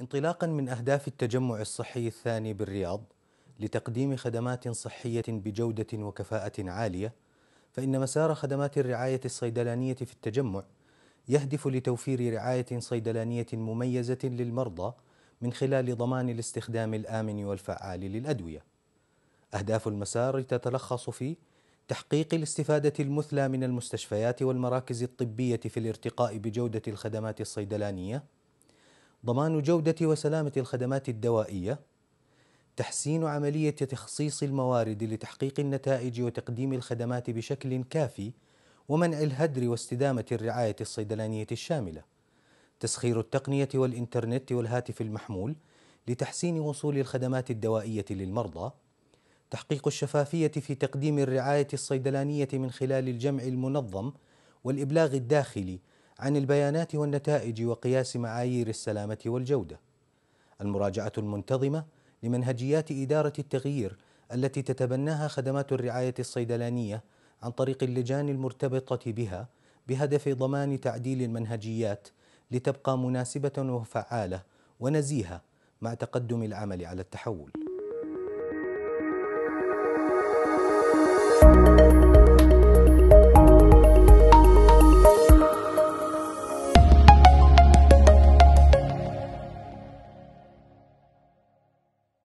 انطلاقا من اهداف التجمع الصحي الثاني بالرياض لتقديم خدمات صحيه بجوده وكفاءه عاليه فان مسار خدمات الرعايه الصيدلانيه في التجمع يهدف لتوفير رعايه صيدلانيه مميزه للمرضى من خلال ضمان الاستخدام الامن والفعال للادويه اهداف المسار تتلخص في تحقيق الاستفاده المثلى من المستشفيات والمراكز الطبيه في الارتقاء بجوده الخدمات الصيدلانيه ضمان جودة وسلامة الخدمات الدوائية تحسين عملية تخصيص الموارد لتحقيق النتائج وتقديم الخدمات بشكل كافي ومنع الهدر واستدامة الرعاية الصيدلانية الشاملة تسخير التقنية والإنترنت والهاتف المحمول لتحسين وصول الخدمات الدوائية للمرضى تحقيق الشفافية في تقديم الرعاية الصيدلانية من خلال الجمع المنظم والإبلاغ الداخلي عن البيانات والنتائج وقياس معايير السلامة والجودة. المراجعة المنتظمة لمنهجيات إدارة التغيير التي تتبناها خدمات الرعاية الصيدلانية عن طريق اللجان المرتبطة بها بهدف ضمان تعديل المنهجيات لتبقى مناسبة وفعالة ونزيهة مع تقدم العمل على التحول.